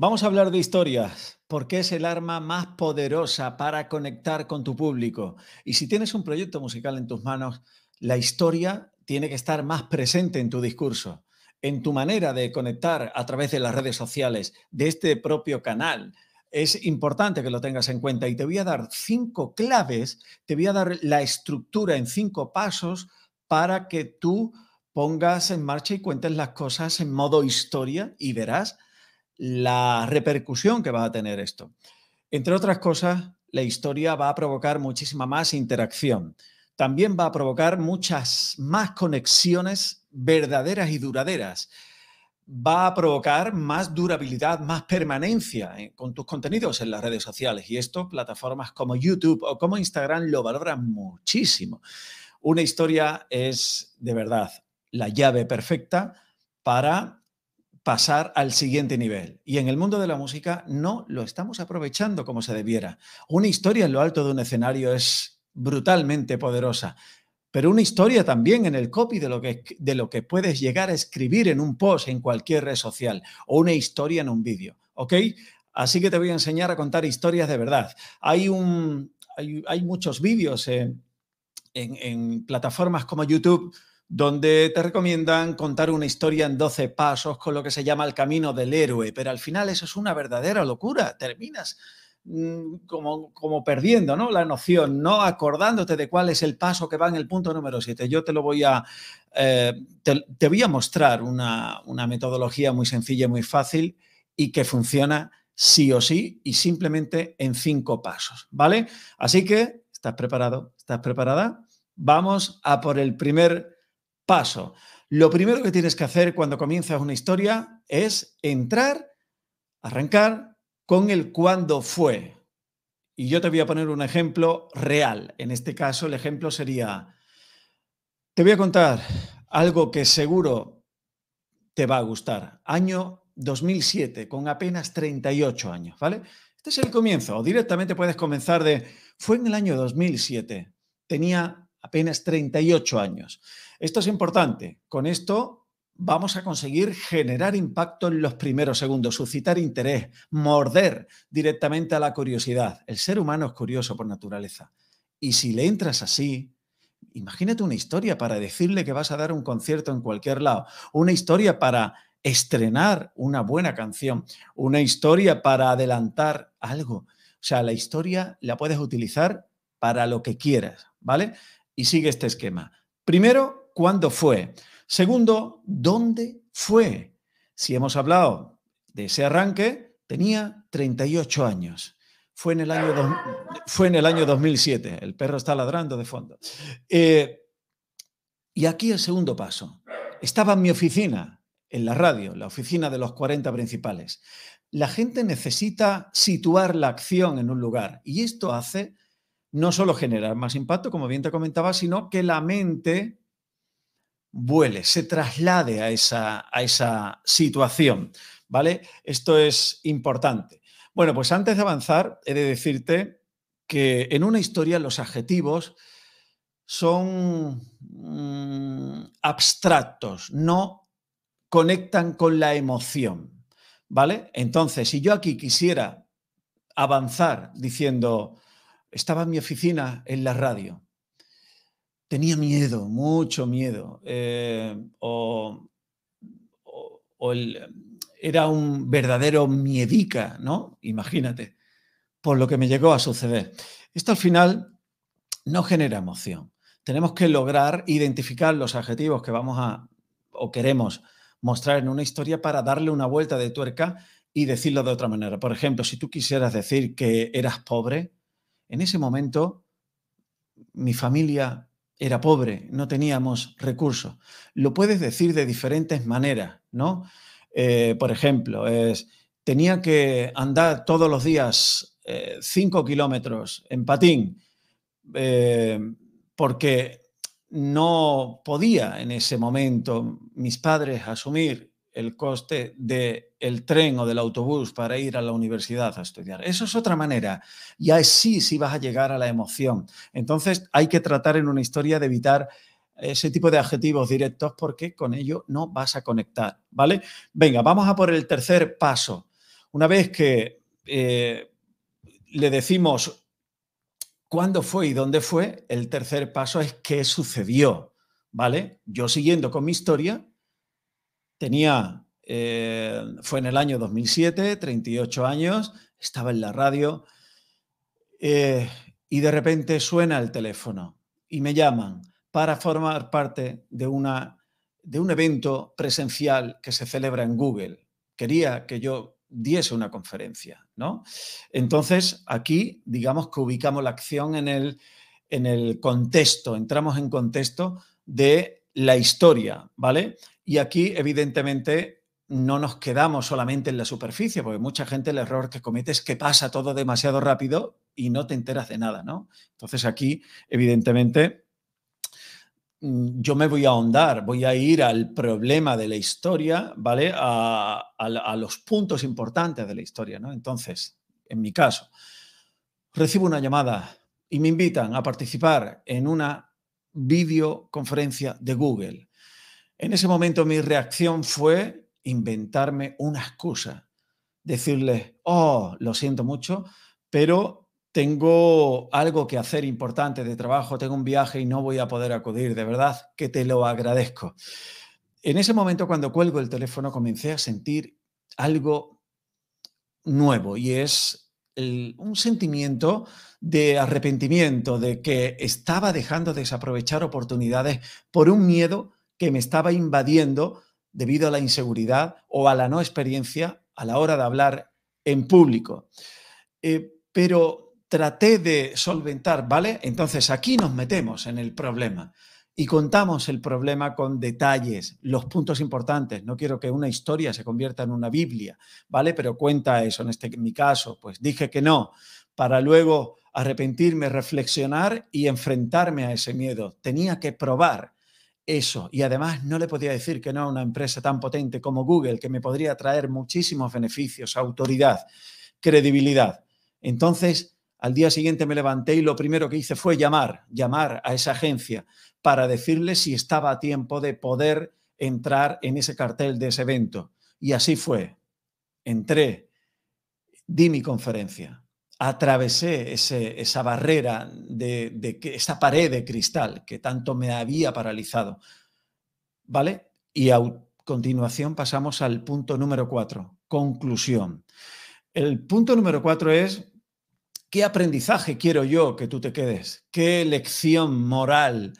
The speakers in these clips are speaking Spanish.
Vamos a hablar de historias, porque es el arma más poderosa para conectar con tu público. Y si tienes un proyecto musical en tus manos, la historia tiene que estar más presente en tu discurso, en tu manera de conectar a través de las redes sociales, de este propio canal. Es importante que lo tengas en cuenta y te voy a dar cinco claves, te voy a dar la estructura en cinco pasos para que tú pongas en marcha y cuentes las cosas en modo historia y verás la repercusión que va a tener esto. Entre otras cosas, la historia va a provocar muchísima más interacción. También va a provocar muchas más conexiones verdaderas y duraderas. Va a provocar más durabilidad, más permanencia eh, con tus contenidos en las redes sociales. Y esto, plataformas como YouTube o como Instagram lo valoran muchísimo. Una historia es, de verdad, la llave perfecta para pasar al siguiente nivel. Y en el mundo de la música no lo estamos aprovechando como se debiera. Una historia en lo alto de un escenario es brutalmente poderosa, pero una historia también en el copy de lo que, de lo que puedes llegar a escribir en un post en cualquier red social o una historia en un vídeo. ¿Ok? Así que te voy a enseñar a contar historias de verdad. Hay, un, hay, muchos vídeos en plataformas como YouTube donde te recomiendan contar una historia en 12 pasos con lo que se llama el camino del héroe, pero al final eso es una verdadera locura, terminas mm, como, como perdiendo ¿no? la noción, no acordándote de cuál es el paso que va en el punto número 7. Yo te lo voy a, eh, te, voy a mostrar una, una metodología muy sencilla y muy fácil y que funciona sí o sí y simplemente en cinco pasos, ¿vale? Así que, ¿estás preparado? ¿Estás preparada? Vamos a por el primer paso. Lo primero que tienes que hacer cuando comienzas una historia es entrar, arrancar con el cuándo fue. Y yo te voy a poner un ejemplo real. En este caso, el ejemplo sería, te voy a contar algo que seguro te va a gustar. Año 2007, con apenas 38 años, ¿vale? Este es el comienzo. O directamente puedes comenzar de, fue en el año 2007. Tenía apenas 38 años. Esto es importante. Con esto vamos a conseguir generar impacto en los primeros segundos, suscitar interés, morder directamente a la curiosidad. El ser humano es curioso por naturaleza. Y si le entras así, imagínate una historia para decirle que vas a dar un concierto en cualquier lado, una historia para estrenar una buena canción, una historia para adelantar algo. O sea, la historia la puedes utilizar para lo que quieras, ¿vale? y sigue este esquema. Primero, ¿cuándo fue? Segundo, ¿dónde fue? Si hemos hablado de ese arranque, tenía 38 años. Fue en el año, fue en el año 2007. El perro está ladrando de fondo. Eh, y aquí el segundo paso. Estaba en mi oficina, en la radio, la oficina de los 40 principales. La gente necesita situar la acción en un lugar y esto hace no solo generar más impacto, como bien te comentaba, sino que la mente vuele, se traslade a esa, a esa situación. ¿Vale? Esto es importante. Bueno, pues antes de avanzar, he de decirte que en una historia los adjetivos son mm, abstractos, no conectan con la emoción. ¿Vale? Entonces, si yo aquí quisiera avanzar diciendo, estaba en mi oficina, en la radio. Tenía miedo, mucho miedo. Eh, o, era un verdadero miedica, ¿no? Imagínate, por lo que me llegó a suceder. Esto al final no genera emoción. Tenemos que lograr identificar los adjetivos que vamos a o queremos mostrar en una historia para darle una vuelta de tuerca y decirlo de otra manera. Por ejemplo, si tú quisieras decir que eras pobre, en ese momento, mi familia era pobre, no teníamos recursos. Lo puedes decir de diferentes maneras, ¿no? Eh, por ejemplo, es, tenía que andar todos los días 5 eh, kilómetros en patín eh, porque no podía en ese momento mis padres asumir el coste del tren o del autobús para ir a la universidad a estudiar. Eso es otra manera. Y así sí vas a llegar a la emoción. Entonces hay que tratar en una historia de evitar ese tipo de adjetivos directos porque con ello no vas a conectar, ¿vale? Venga, vamos a por el tercer paso. Una vez que eh, le decimos cuándo fue y dónde fue, el tercer paso es qué sucedió, ¿vale? Yo siguiendo con mi historia, Tenía, eh, fue en el año 2007, 38 años, estaba en la radio eh, y de repente suena el teléfono y me llaman para formar parte de, una, de un evento presencial que se celebra en Google. Quería que yo diese una conferencia, ¿no? Entonces, aquí, digamos que ubicamos la acción en el, en el contexto, entramos en contexto de la historia, ¿vale? Y aquí, evidentemente, no nos quedamos solamente en la superficie, porque mucha gente el error que comete es que pasa todo demasiado rápido y no te enteras de nada, ¿no? Entonces aquí, evidentemente, mm, yo me voy a ahondar, voy a ir al problema de la historia, ¿vale? A, a los puntos importantes de la historia, ¿no? Entonces, en mi caso, recibo una llamada y me invitan a participar en una videoconferencia de Google. En ese momento mi reacción fue inventarme una excusa, decirles, oh, lo siento mucho, pero tengo algo que hacer importante de trabajo, tengo un viaje y no voy a poder acudir, de verdad que te lo agradezco. En ese momento cuando cuelgo el teléfono comencé a sentir algo nuevo y es un sentimiento de arrepentimiento, de que estaba dejando desaprovechar oportunidades por un miedo que me estaba invadiendo debido a la inseguridad o a la no experiencia a la hora de hablar en público. Eh, pero traté de solventar, ¿vale? Entonces aquí nos metemos en el problema y contamos el problema con detalles, los puntos importantes. No quiero que una historia se convierta en una Biblia, ¿vale? Pero cuenta eso. En, este, mi caso, pues dije que no, para luego arrepentirme, reflexionar y enfrentarme a ese miedo. Tenía que probar eso. Y además no le podía decir que no a una empresa tan potente como Google, que me podría traer muchísimos beneficios, autoridad, credibilidad. Entonces, al día siguiente me levanté y lo primero que hice fue llamar, llamar a esa agencia para decirle si estaba a tiempo de poder entrar en ese cartel de ese evento. Y así fue. Entré, di mi conferencia, atravesé esa barrera, de, esa pared de cristal que tanto me había paralizado. ¿Vale? Y a continuación pasamos al punto número cuatro, conclusión. El punto número cuatro es ¿Qué aprendizaje quiero yo que tú te quedes? ¿Qué lección moral?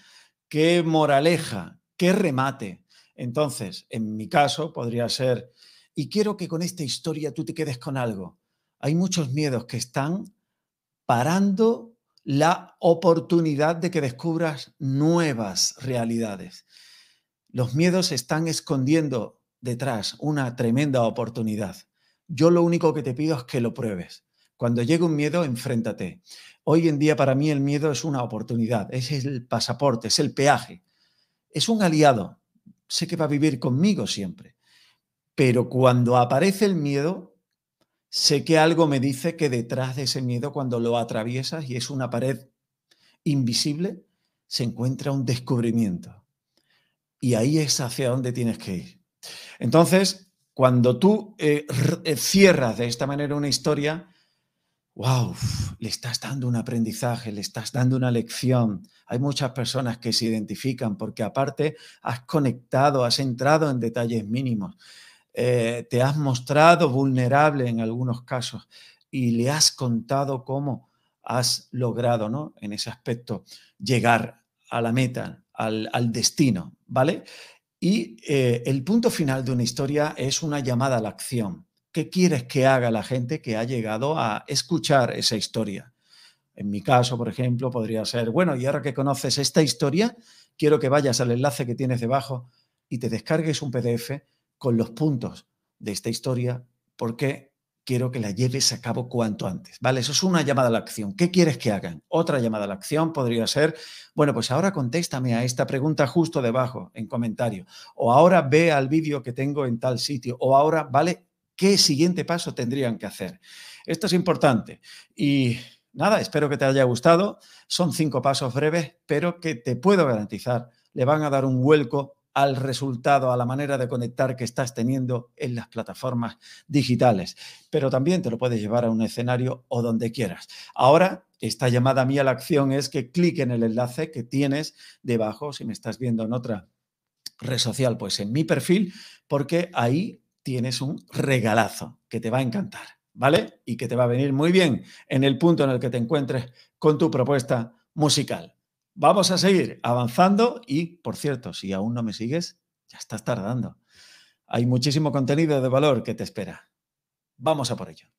¿Qué moraleja? ¿Qué remate? Entonces, en mi caso podría ser, y quiero que con esta historia tú te quedes con algo. Hay muchos miedos que están parando la oportunidad de que descubras nuevas realidades. Los miedos están escondiendo detrás una tremenda oportunidad. Yo lo único que te pido es que lo pruebes. Cuando llega un miedo, enfréntate. Hoy en día para mí el miedo es una oportunidad, es el pasaporte, es el peaje, es un aliado. Sé que va a vivir conmigo siempre. Pero cuando aparece el miedo, sé que algo me dice que detrás de ese miedo, cuando lo atraviesas y es una pared invisible, se encuentra un descubrimiento. Y ahí es hacia donde tienes que ir. Entonces, cuando tú eh, eh, cierras de esta manera una historia, wow, le estás dando un aprendizaje, le estás dando una lección. Hay muchas personas que se identifican porque aparte has conectado, has entrado en detalles mínimos, eh, te has mostrado vulnerable en algunos casos y le has contado cómo has logrado, ¿no? En ese aspecto, llegar a la meta, al, destino, ¿vale? Y eh, el punto final de una historia es una llamada a la acción. ¿qué quieres que haga la gente que ha llegado a escuchar esa historia? En mi caso, por ejemplo, podría ser, bueno, y ahora que conoces esta historia, quiero que vayas al enlace que tienes debajo y te descargues un PDF con los puntos de esta historia, porque quiero que la lleves a cabo cuanto antes. ¿Vale? Eso es una llamada a la acción. ¿Qué quieres que hagan? Otra llamada a la acción podría ser, bueno, pues ahora contéstame a esta pregunta justo debajo en comentario. O ahora ve al vídeo que tengo en tal sitio. O ahora, ¿vale? qué siguiente paso tendrían que hacer. Esto es importante. Y nada, espero que te haya gustado. Son cinco pasos breves, pero que te puedo garantizar le van a dar un vuelco al resultado, a la manera de conectar que estás teniendo en las plataformas digitales. Pero también te lo puedes llevar a un escenario o donde quieras. Ahora, esta llamada mía a la acción es que clique en el enlace que tienes debajo, si me estás viendo en otra red social, pues en mi perfil, porque ahí tienes un regalazo que te va a encantar, ¿vale? Y que te va a venir muy bien en el punto en el que te encuentres con tu propuesta musical. Vamos a seguir avanzando y, por cierto, si aún no me sigues, ya estás tardando. Hay muchísimo contenido de valor que te espera. Vamos a por ello.